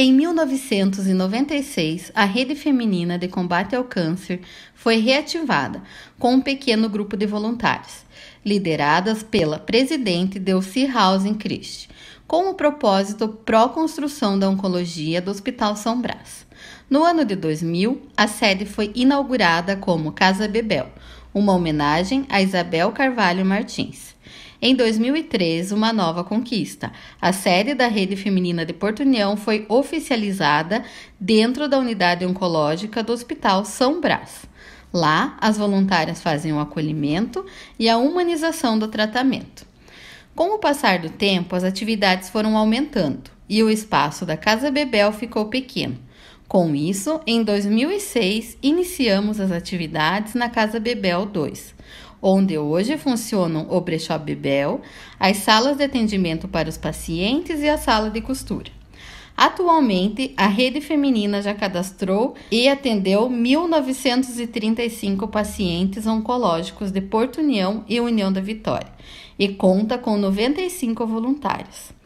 Em 1996, a Rede Feminina de Combate ao Câncer foi reativada com um pequeno grupo de voluntários, lideradas pela presidente Delcy Hausen Christ, com o propósito pró-construção da oncologia do Hospital São Brás. No ano de 2000, a sede foi inaugurada como Casa Bebel, uma homenagem a Isabel Carvalho Martins. Em 2003, uma nova conquista. A sede da Rede Feminina de Porto União foi oficializada dentro da unidade oncológica do Hospital São Brás. Lá, as voluntárias fazem o acolhimento e a humanização do tratamento. Com o passar do tempo, as atividades foram aumentando e o espaço da Casa Bebel ficou pequeno. Com isso, em 2006, iniciamos as atividades na Casa Bebel 2 onde hoje funcionam o brechó Bebel, as salas de atendimento para os pacientes e a sala de costura. Atualmente, a rede feminina já cadastrou e atendeu 1.935 pacientes oncológicos de Porto União e União da Vitória e conta com 95 voluntários.